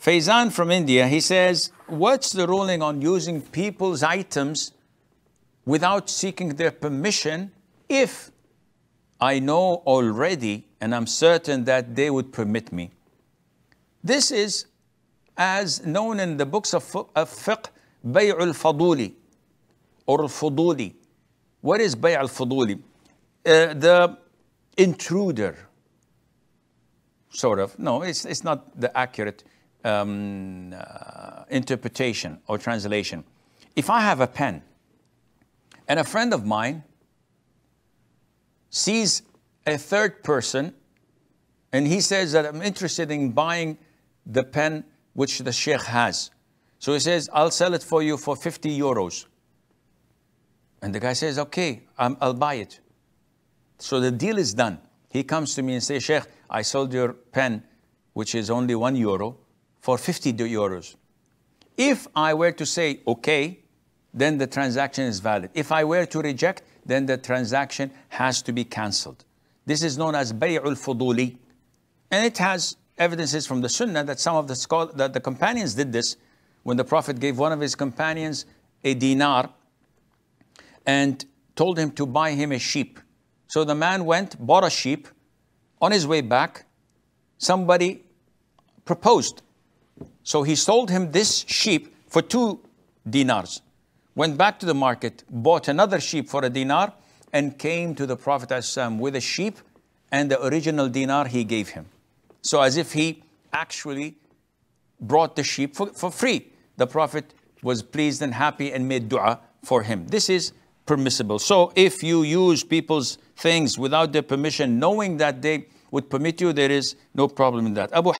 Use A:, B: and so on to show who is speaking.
A: Faizan from India, he says, what's the ruling on using people's items without seeking their permission if I know already and I'm certain that they would permit me? This is as known in the books of, of fiqh, al Faduli or Al-Fuduli. What is Bay' al faduli Uh, the intruder, sort of. No, it's, it's not the accurate um, uh, interpretation or translation. If I have a pen and a friend of mine sees a third person and he says that I'm interested in buying the pen which the sheikh has. So he says, I'll sell it for you for 50 euros. And the guy says, okay, i will buy it. So the deal is done. He comes to me and says, Sheikh, I sold your pen, which is only one euro, for 50 euros. If I were to say okay, then the transaction is valid. If I were to reject, then the transaction has to be cancelled. This is known as bay'ul fuduli. And it has evidences from the sunnah that some of the scholars, that the companions did this when the Prophet gave one of his companions a dinar and told him to buy him a sheep. So the man went, bought a sheep. On his way back, somebody proposed so he sold him this sheep for two dinars, went back to the market, bought another sheep for a dinar, and came to the Prophet ﷺ with a sheep and the original dinar he gave him. So as if he actually brought the sheep for, for free. The Prophet was pleased and happy and made dua for him. This is permissible. So if you use people's things without their permission, knowing that they would permit you, there is no problem in that. Abu